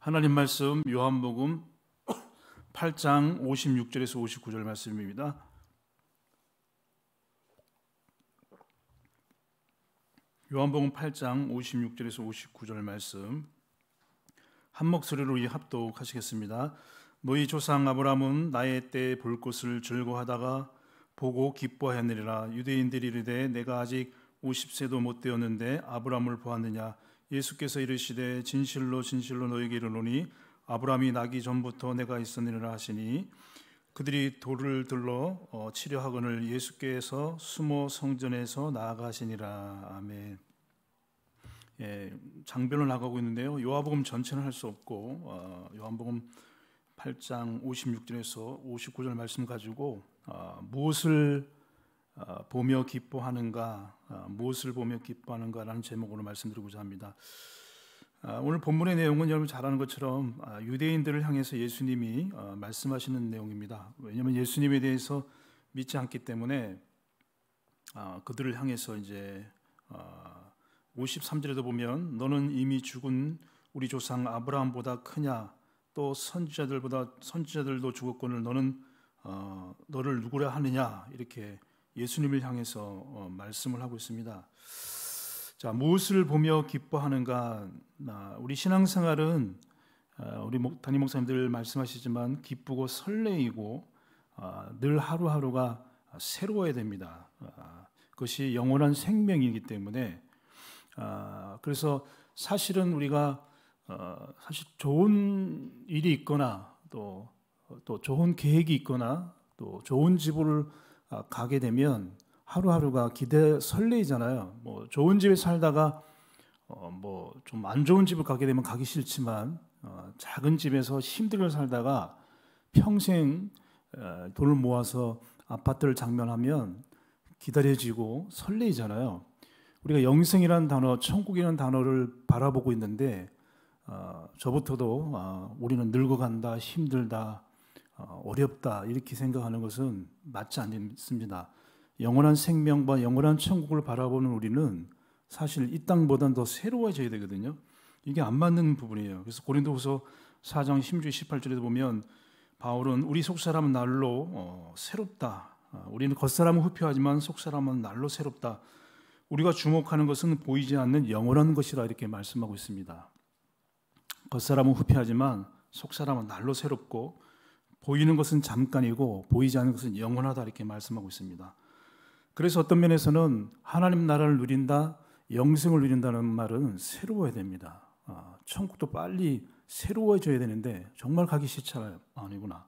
하나님 말씀 요한복음 8장 56절에서 59절 말씀입니다. 요한복음 8장 56절에서 59절 말씀 한 목소리로 이 합독하시겠습니다. 너희 조상 아브라함은 나의 때 볼 것을 즐거하다가 보고 기뻐하느니라 유대인들이 이르되 내가 아직 50세도 못 되었는데 아브라함을 보았느냐 예수께서 이르시되 진실로 진실로 너에게 희 이르노니 아브라함이 나기 전부터 내가 있었느니라 하시니 그들이 돌을 들러 어, 치료 하거늘 예수께서 수모 성전에서 나아가시니라 아멘. 예, 장변을 나가고 있는데요. 요한복음 전체는 할 수 없고 어, 요한복음 8장 56절에서 59절 말씀 가지고 어, 무엇을 어, 보며 기뻐하는가 어, 무엇을 보며 기뻐하는가라는 제목으로 말씀드리고자 합니다. 어, 오늘 본문의 내용은 여러분 잘 아는 것처럼 아, 유대인들을 향해서 예수님이 말씀하시는 내용입니다. 왜냐하면 예수님에 대해서 믿지 않기 때문에 아, 그들을 향해서 이제 53절에도 보면 너는 이미 죽은 우리 조상 아브라함보다 크냐 또 선지자들보다 선지자들도 죽었거늘 너는 너를 누구라 하느냐 이렇게 예수님을 향해서 어, 말씀을 하고 있습니다. 자, 무엇을 보며 기뻐하는가? 우리 신앙생활은 어, 우리 단임 목사님들 말씀하시지만 기쁘고 설레이고 아, 늘 하루하루가 새로워야 됩니다. 아, 그것이 영원한 생명이기 때문에 아, 그래서 사실은 우리가 어, 사실 좋은 일이 있거나 또 또 좋은 계획이 있거나 또 좋은 집을 아, 가게 되면 하루하루가 기대 설레이잖아요. 뭐 좋은 집에 살다가 어뭐좀 안 좋은 집을 가게 되면 가기 싫지만 어 작은 집에서 힘들게 살다가 평생 돈을 모아서 아파트를 장면하면 기다려지고 설레이잖아요. 우리가 영생이라는 단어, 천국이라는 단어를 바라보고 있는데 어, 저부터도 어, 우리는 늙어간다, 힘들다, 어, 어렵다 이렇게 생각하는 것은 맞지 않습니다. 영원한 생명과 영원한 천국을 바라보는 우리는 사실 이 땅보다는 더 새로워져야 되거든요. 이게 안 맞는 부분이에요. 그래서 고린도후서 4장 16, 1 8절에 보면 바울은 우리 속사람은 날로 어, 새롭다. 어, 우리는 겉사람은 후표하지만 속사람은 날로 새롭다. 우리가 주목하는 것은 보이지 않는 영원한 것이라 이렇게 말씀하고 있습니다. 겉사람은 후패하지만 속사람은 날로 새롭고 보이는 것은 잠깐이고 보이지 않는 것은 영원하다 이렇게 말씀하고 있습니다. 그래서 어떤 면에서는 하나님 나라를 누린다, 영생을 누린다는 말은 새로워야 됩니다. 아, 천국도 빨리 새로워져야 되는데 정말 가기 싫잖아요. 아, 아니구나.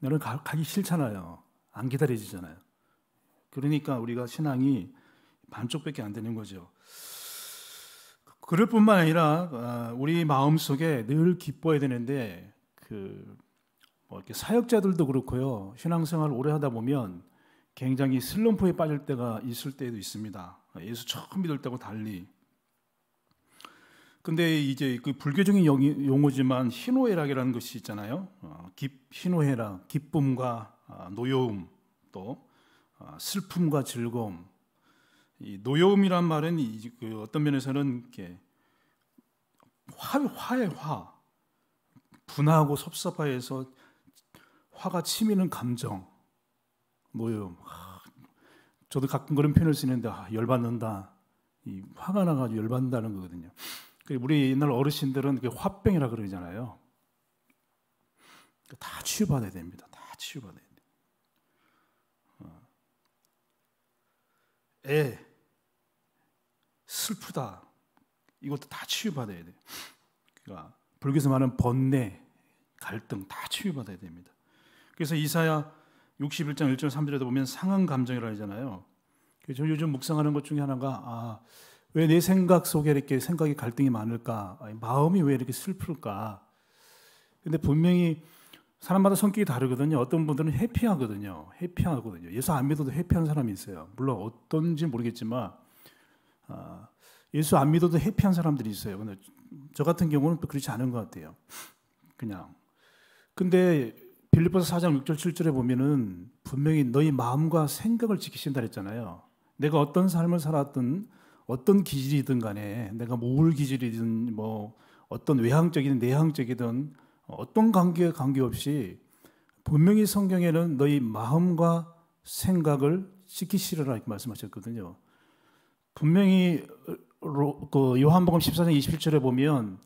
나는 가, 가기 싫잖아요. 안 기다려지잖아요. 그러니까 우리가 신앙이 반쪽밖에 안 되는 거죠. 그럴 뿐만 아니라 아, 우리 마음 속에 늘 기뻐야 되는데 그뭐 이렇게 사역자들도 그렇고요. 신앙생활 오래 하다 보면 굉장히 슬럼프에 빠질 때가 있을 때도 있습니다. 예수 처음 믿을 때고 달리. 근데 이제 그 불교적인 용어지만 희노애락이라는 것이 있잖아요. 어, 희노애락, 기쁨과 아, 노여움, 또 아, 슬픔과 즐거움. 이 노여움이란 말은 그 어떤 면에서는 이렇게 화, 화의 화, 분하고 섭섭하여서 화가 치미는 감정, 노염. 저도 가끔 그런 표현을 쓰는데 아, 열받는다. 이 화가 나가지고 열받는다는 거거든요. 그 우리 옛날 어르신들은 그 화병이라 그러잖아요. 그러니까 다 치유받아야 됩니다. 다 치유받아야 돼. 어. 애, 슬프다. 이것도 다 치유받아야 돼. 그러니까 불교에서 말하는 번뇌, 갈등 다 치유받아야 됩니다. 그래서 이사야 61장 1절 3절에도 보면 상한 감정이라 하잖아요. 저 요즘 묵상하는 것 중에 하나가 아, 왜내 생각 속에 이렇게 생각이 갈등이 많을까? 마음이 왜 이렇게 슬플까? 근데 분명히 사람마다 성격이 다르거든요. 어떤 분들은 해피하거든요. 해피하거든요. 예수 안 믿어도 해피하는 사람이 있어요. 물론 어떤지 모르겠지만 아, 예수 안 믿어도 해피한 사람들이 있어요. 근데 저 같은 경우는 그렇지 않은 것 같아요. 그냥. 근데 빌립보서 4장 6절 7절에 보면은 분명히 너희 마음과 생각을 지키신다 그랬잖아요. 내가 어떤 삶을 살았든 어떤 기질이든 간에 내가 모을 기질이든 뭐 어떤 외향적이든 내향적이든 어떤 관계에 관계없이 분명히 성경에는 너희 마음과 생각을 지키시라 이렇게 말씀하셨거든요. 분명히 그 요한복음 14장 2 7절에 보면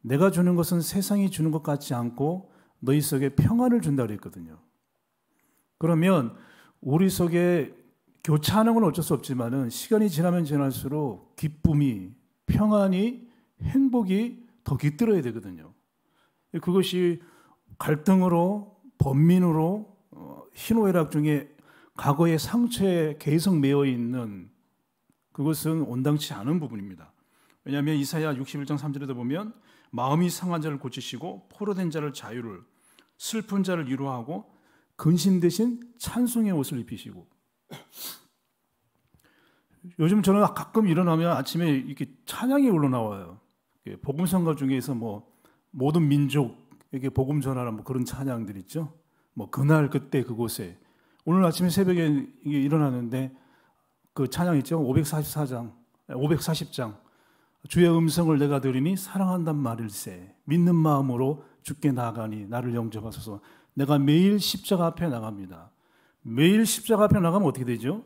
내가 주는 것은 세상이 주는 것 같지 않고 너희 속에 평안을 준다 그랬거든요. 그러면 우리 속에 교차하는 건 어쩔 수 없지만은 시간이 지나면 지날수록 기쁨이 평안이 행복이 더 깃들어야 되거든요. 그것이 갈등으로 범민으로 신호애락 어, 중에 과거의 상처에 계속 매어 있는 그것은 온당치 않은 부분입니다. 왜냐하면 이사야 61장 3절에도 보면 마음이 상한 자를 고치시고 포로된 자를 자유를 슬픈 자를 위로하고 근심 대신 찬송의 옷을 입히시고 요즘 저는 가끔 일어나면 아침에 이렇게 찬양이 올라나와요. 복음성가 중에서 뭐 모든 민족에게 복음 전하라 뭐 그런 찬양들 있죠. 뭐 그날 그때 그곳에 오늘 아침에 새벽에 일어나는데 그 찬양 있죠. 544장, 540장 주의 음성을 내가 들으니 사랑한단 말일세 믿는 마음으로 죽게 나가니 아 나를 영접하소서. 내가 매일 십자가 앞에 나갑니다. 매일 십자가 앞에 나가면 어떻게 되죠?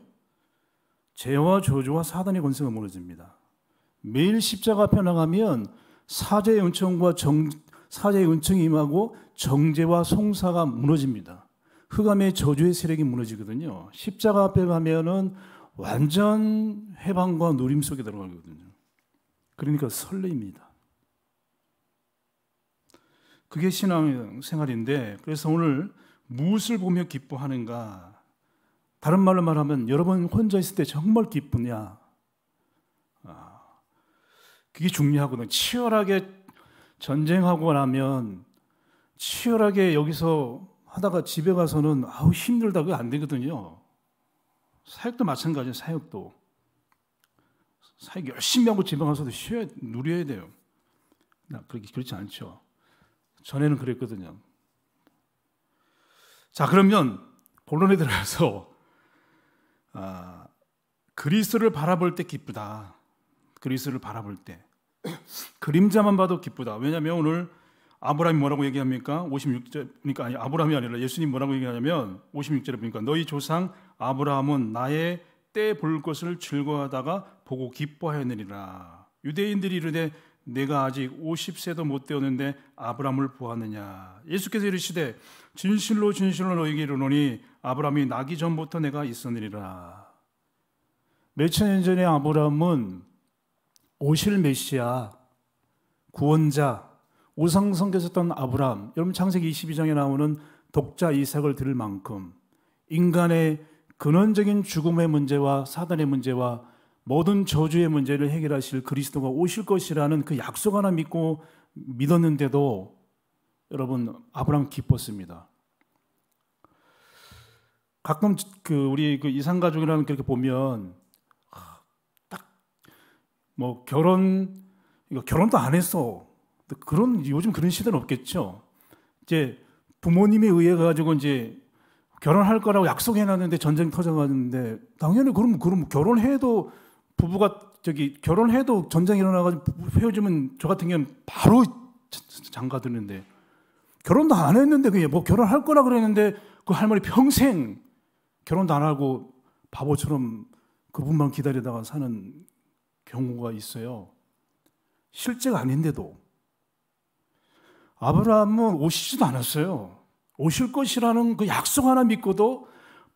죄와 저주와 사단의 권세가 무너집니다. 매일 십자가 앞에 나가면 사죄의 은총과 정, 사죄의 은총이 임하고 정죄와 송사가 무너집니다. 흑암의 저주의 세력이 무너지거든요. 십자가 앞에 가면은 완전 해방과 누림 속에 들어가거든요. 그러니까 설레입니다. 그게 신앙생활인데 그래서 오늘 무엇을 보며 기뻐하는가? 다른 말로 말하면 여러분 혼자 있을 때 정말 기쁘냐? 아, 그게 중요하거든 치열하게 전쟁하고 나면 치열하게 여기서 하다가 집에 가서는 아우 힘들다 그게 안 되거든요. 사역도 마찬가지예요. 사역도 사역 열심히 하고 집에 가서도 쉬어야 누려야 돼요. 나 그렇게 그렇지 않죠. 전에는 그랬거든요. 자, 그러면 본론에 들어가서 아, 그리스를 바라볼 때 기쁘다. 그리스를 바라볼 때 그림자만 봐도 기쁘다. 왜냐하면 오늘 아브라함이 뭐라고 얘기합니까? 56절 그러니까 아니 아브라함이 아니라 예수님 뭐라고 얘기하냐면 56절에 보니까 너희 조상 아브라함은 나의 때 볼 것을 즐거워하다가 보고 기뻐하였느니라. 유대인들이 이르되 내가 아직 50세도 못 되었는데 아브라함을 보았느냐 예수께서 이르시되 진실로 진실로 너희에게 이르노니 아브람이 나기 전부터 내가 있었느니라 몇 천 년 전에 아브람은 오실 메시아 구원자 우상성겼었던 아브람 여러분 창세기 22장에 나오는 독자 이삭을 들을 만큼 인간의 근원적인 죽음의 문제와 사단의 문제와 모든 저주의 문제를 해결하실 그리스도가 오실 것이라는 그 약속 하나 믿고 믿었는데도 여러분 아브라함 기뻤습니다. 가끔 그 우리 그 이상 가족이라는 그렇게 보면 아, 딱뭐 결혼 이거 결혼도 안 했어 그런 요즘 그런 시대는 없겠죠. 이제 부모님에 의해 가지고 이제 결혼할 거라고 약속해 놨는데 전쟁 터져 가는데 당연히 그럼 그럼 결혼해도 부부가 저기 결혼해도 전쟁 일어나가지고 헤어지면 저 같은 경우는 바로 장가드는데 결혼도 안 했는데 그게 뭐 결혼할 거라 그랬는데 그 할머니 평생 결혼도 안 하고 바보처럼 그분만 기다리다가 사는 경우가 있어요. 실제가 아닌데도 아브라함은 오시지도 않았어요. 오실 것이라는 그 약속 하나 믿고도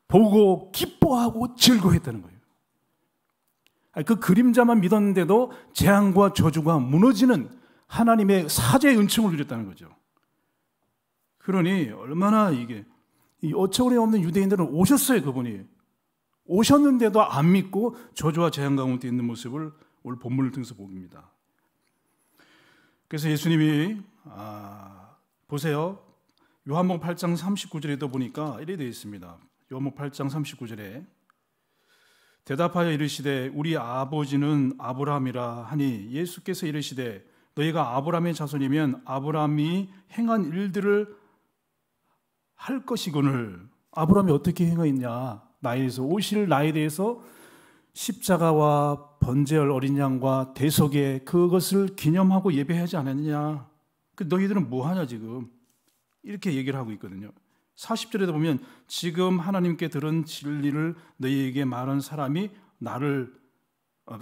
보고 기뻐하고 즐거워했다는 거예요. 그 그림자만 믿었는데도 재앙과 저주가 무너지는 하나님의 사제의 은총을 누렸다는 거죠. 그러니 얼마나 이게 어처구니 없는 유대인들은 오셨어요, 그분이. 오셨는데도 안 믿고 저주와 재앙 가운데 있는 모습을 오늘 본문을 통해서 봅니다. 그래서 예수님이 아, 보세요. 요한복 8장 39절에도 보니까 이래 되어 있습니다. 요한복 8장 39절에 대답하여 이르시되 우리 아버지는 아브라함이라 하니 예수께서 이르시되 너희가 아브라함의 자손이면 아브라함이 행한 일들을 할 것이거늘 아브라함이 어떻게 행하냐 나에 서 오실 나에 대해서 십자가와 번제열 어린 양과 대속에 그것을 기념하고 예배하지 않았느냐 그 너희들은 뭐하냐 지금 이렇게 얘기를 하고 있거든요 40절에도 보면 지금 하나님께 들은 진리를 너희에게 말한 사람이 나를 어,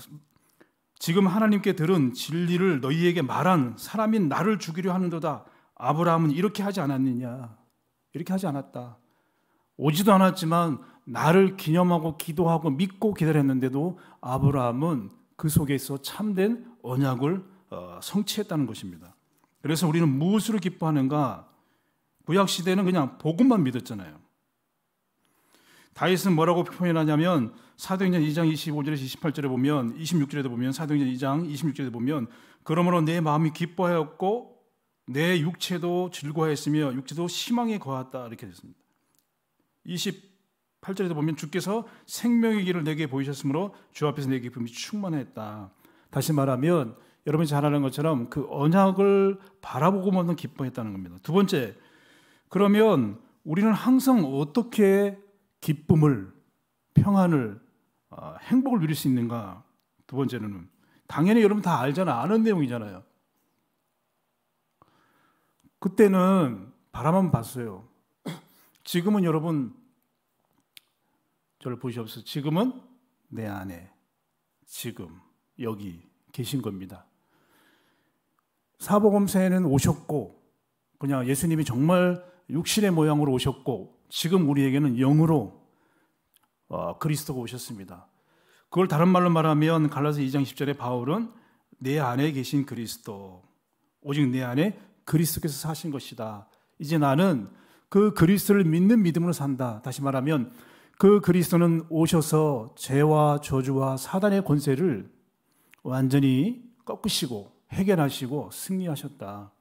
지금 하나님께 들은 진리를 너희에게 말한 사람이 나를 죽이려 하는도다. 아브라함은 이렇게 하지 않았느냐? 이렇게 하지 않았다. 오지도 않았지만 나를 기념하고 기도하고 믿고 기다렸는데도 아브라함은 그 속에서 참된 언약을 어, 성취했다는 것입니다. 그래서 우리는 무엇으로 기뻐하는가? 구약 시대는 그냥 복음만 믿었잖아요. 다윗은 뭐라고 표현하냐면 사도행전 2장 25절에서 28절에 보면 26절에도 보면 사도행전 2장 26절에 보면 그러므로 내 마음이 기뻐하였고 내 육체도 즐거워했으며 육체도 희망에 거했다 이렇게 됐습니다. 28절에도 보면 주께서 생명의 길을 내게 보이셨으므로 주 앞에서 내 기쁨이 충만했다. 다시 말하면 여러분이 잘 아는 것처럼 그 언약을 바라보고만 기뻐했다는 겁니다. 두 번째 그러면 우리는 항상 어떻게 기쁨을, 평안을, 어, 행복을 누릴 수 있는가? 두 번째는 당연히 여러분 다 알잖아. 아는 내용이잖아요. 그때는 바라만 봤어요. 지금은 여러분 저를 보시옵소서. 지금은 내 안에 지금 여기 계신 겁니다. 사복음세에는 오셨고 그냥 예수님이 정말 육신의 모양으로 오셨고 지금 우리에게는 영으로 어, 그리스도가 오셨습니다. 그걸 다른 말로 말하면 갈라서 2장 10절에 바울은 내 안에 계신 그리스도 오직 내 안에 그리스도께서 사신 것이다. 이제 나는 그 그리스도를 믿는 믿음으로 산다. 다시 말하면 그 그리스도는 오셔서 죄와 저주와 사단의 권세를 완전히 꺾으시고 해결하시고 승리하셨다.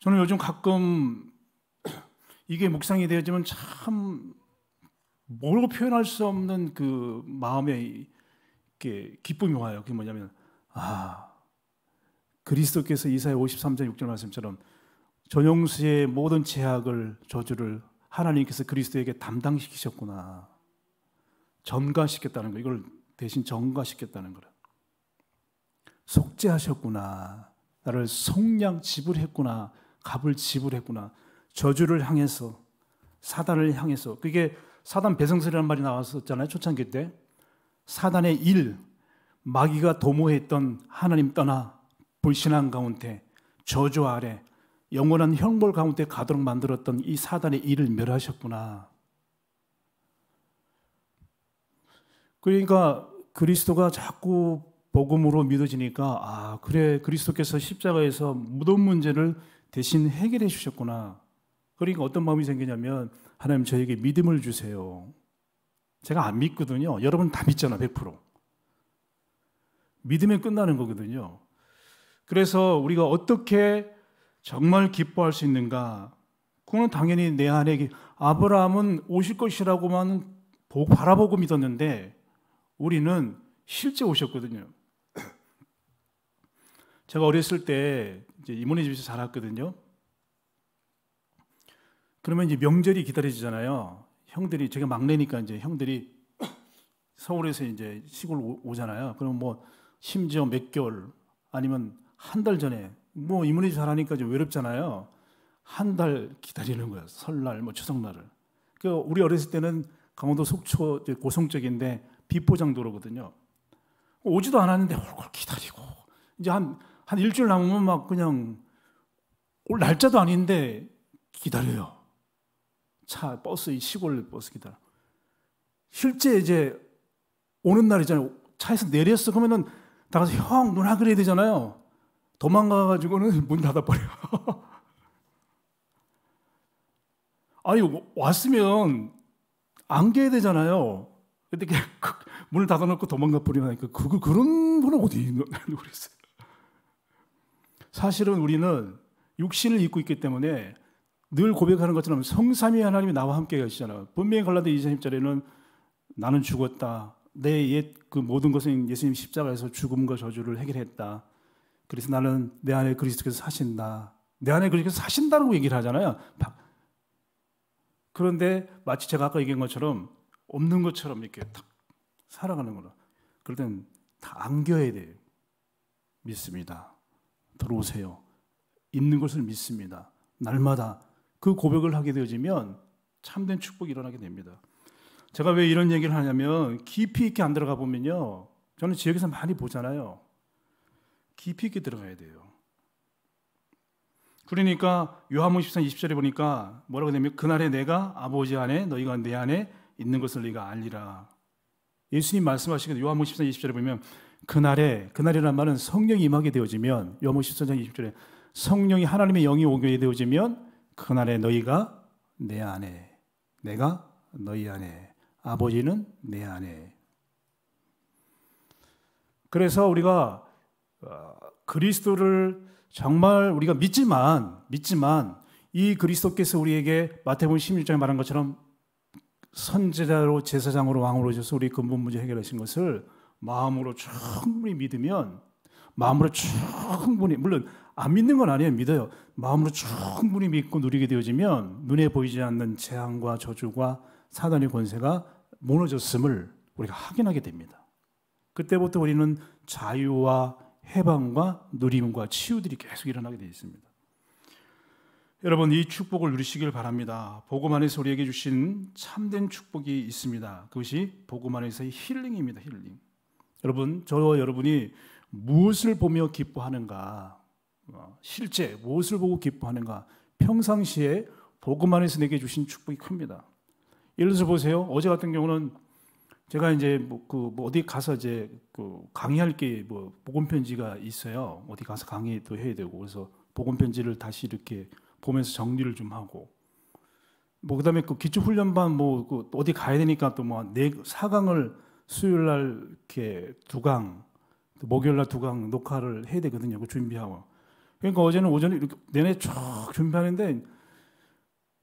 저는 요즘 가끔 이게 묵상이 되어지면 참 뭐라고 표현할 수 없는 그 마음의 이렇게 기쁨이 와요. 그게 뭐냐면 아 그리스도께서 이사야 53장 6절 말씀처럼 전용수의 모든 제약을 저주를 하나님께서 그리스도에게 담당시키셨구나. 전가시켰다는 거. 이걸 대신 전가시켰다는 거 속죄하셨구나. 나를 속량 지불했구나. 값을 지불했구나. 저주를 향해서 사단을 향해서 그게 사단 배성설이라는 말이 나왔었잖아요. 초창기 때. 사단의 일, 마귀가 도모했던 하나님 떠나 불신앙 가운데 저주 아래 영원한 형벌 가운데 가도록 만들었던 이 사단의 일을 멸하셨구나. 그러니까 그리스도가 자꾸 복음으로 믿어지니까 아 그래 그리스도께서 십자가에서 무덤 문제를 대신 해결해 주셨구나. 그러니까 어떤 마음이 생기냐면 하나님 저에게 믿음을 주세요. 제가 안 믿거든요. 여러분 다 믿잖아, 100%. 믿음에 끝나는 거거든요. 그래서 우리가 어떻게 정말 기뻐할 수 있는가? 그거는 당연히 내 안에 아브라함은 오실 것이라고만 바라보고 믿었는데 우리는 실제 오셨거든요. 제가 어렸을 때 이제 이모네 집에서 자랐거든요. 그러면 이제 명절이 기다려지잖아요. 형들이 제가 막내니까 이제 형들이 서울에서 이제 시골 오잖아요. 그럼 뭐 심지어 몇 개월 아니면 한 달 전에 뭐 이모네 집 자라니까 좀 외롭잖아요. 한 달 기다리는 거예요. 설날 뭐 추석날을. 그 우리 어렸을 때는 강원도 속초 고성 쪽인데 비포장도로거든요. 오지도 않았는데 홀걸 기다리고 이제 한한 일주일 남으면 막 그냥 올 날짜도 아닌데 기다려요. 차, 버스, 이 시골 버스 기다려. 실제 이제 오는 날이잖아요. 차에서 내렸어. 그러면은 나가서 형, 누나 그래야 되잖아요. 도망가가지고는 문 닫아버려. 아니, 왔으면 안겨야 되잖아요. 근데 그냥 문을 닫아놓고 도망가 버리니까, 그, 그, 그런 분은 어디 있는, 모르겠어요. 사실은 우리는 육신을 입고 있기 때문에 늘 고백하는 것처럼 성삼위 하나님이 나와 함께 계시잖아요. 분명히 갈라데 2장 1절에는 나는 죽었다. 내 옛 그 모든 것은 예수님 십자가에서 죽음과 저주를 해결했다. 그래서 나는 내 안에 그리스도께서 사신다. 내 안에 그리스도께서 사신다라고 얘기를 하잖아요. 그런데 마치 제가 아까 얘기한 것처럼 없는 것처럼 이렇게 탁 살아가는 거라. 그럴 땐 다 안겨야 돼요. 믿습니다. 들어오세요. 있는 것을 믿습니다. 날마다 그 고백을 하게 되어지면 참된 축복이 일어나게 됩니다. 제가 왜 이런 얘기를 하냐면 깊이 있게 안 들어가 보면요. 저는 지역에서 많이 보잖아요. 깊이 있게 들어가야 돼요. 그러니까 요한복음 14장 20절에 보니까 뭐라고 되면 그날에 내가 아버지 안에 너희가 내 안에 있는 것을 네가 알리라. 예수님 말씀하시기 요한복음 14장 20절에 보면 그날에 그날이란 말은 성령이 임하게 되어지면 요모 13장 20절에 성령이 하나님의 영이 오게 되어지면 그날에 너희가 내 안에 내가 너희 안에 아버지는 내 안에 그래서 우리가 어, 그리스도를 정말 우리가 믿지만 믿지만 이 그리스도께서 우리에게 마태복음 16장에 말한 것처럼 선지자로 제사장으로 왕으로 오셔서 우리 근본 문제 해결하신 것을 마음으로 충분히 믿으면 마음으로 충분히 물론 안 믿는 건 아니에요. 믿어요. 마음으로 충분히 믿고 누리게 되어지면 눈에 보이지 않는 재앙과 저주가 사단의 권세가 무너졌음을 우리가 확인하게 됩니다. 그때부터 우리는 자유와 해방과 누림과 치유들이 계속 일어나게 되어 있습니다. 여러분 이 축복을 누리시길 바랍니다. 복음 안에서 우리에게 주신 참된 축복이 있습니다. 그것이 복음 안에서의 힐링입니다. 힐링. 여러분, 저와 여러분이 무엇을 보며 기뻐하는가, 어, 실제 무엇을 보고 기뻐하는가, 평상시에 복음 안에서 내게 주신 축복이 큽니다. 예를 들어 보세요. 어제 같은 경우는 제가 이제 뭐, 그 뭐 어디 가서 이제 그 강의할 게뭐 복음 편지가 있어요. 어디 가서 강의도 해야 되고 그래서 복음 편지를 다시 이렇게 보면서 정리를 좀 하고 뭐 그다음에 그 기초 훈련반 뭐그 어디 가야 되니까 또뭐네 사강을 수요일 날 이렇게 두강 목요일 날 두 강 녹화를 해야 되거든요. 그 준비하고. 그러니까 어제는 오전에 이렇게 내내 쭉 준비하는데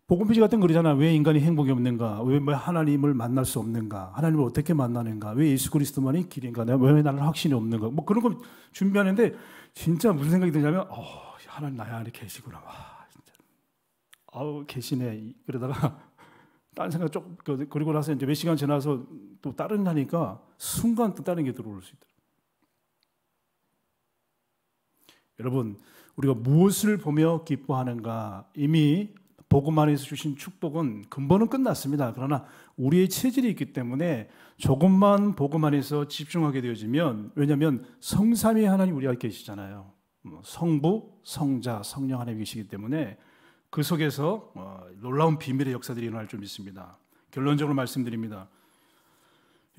복음피지 같은 거그러잖아왜 인간이 행복이 없는가? 왜 뭐 하나님을 만날 수 없는가? 하나님을 어떻게 만나는가? 왜 예수 그리스도만이 길인가? 내가 왜 나는 확신이 없는가? 뭐 그런 거 준비하는데 진짜 무슨 생각이 드냐면 어, 하나님 나야 안에 계시구나. 와, 진짜. 아우 계시네. 그러다가 딴 생각 쪽 그, 그리고 나서 이제 몇 시간 지나서 또 다른 하니까 순간 또 다른 게 들어올 수 있다. 여러분 우리가 무엇을 보며 기뻐하는가 이미 복음 안에서 주신 축복은 근본은 끝났습니다. 그러나 우리의 체질이 있기 때문에 조금만 복음 안에서 집중하게 되어지면 왜냐하면 성삼위 하나님 우리 앞 계시잖아요. 뭐 성부, 성자, 성령 하나님 계시기 때문에 그 속에서 어, 놀라운 비밀의 역사들이 일어날 줄 믿습니다. 결론적으로 말씀드립니다.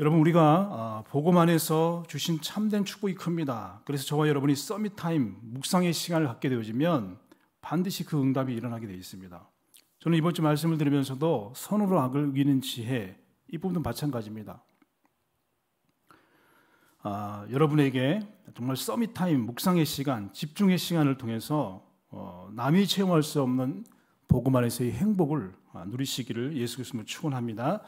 여러분 우리가 어, 복음 안에서 주신 참된 축복이 큽니다. 그래서 저와 여러분이 서밋 타임 묵상의 시간을 갖게 되어지면 반드시 그 응답이 일어나게 되어 있습니다. 저는 이번 주 말씀을 드리면서도 선으로 악을 이기는 지혜 이 부분도 마찬가지입니다. 아, 여러분에게 정말 서밋 타임 묵상의 시간 집중의 시간을 통해서 어, 남이 체험할 수 없는 복음 안에서의 행복을 아, 누리시기를 예수 그리스도 축원합니다.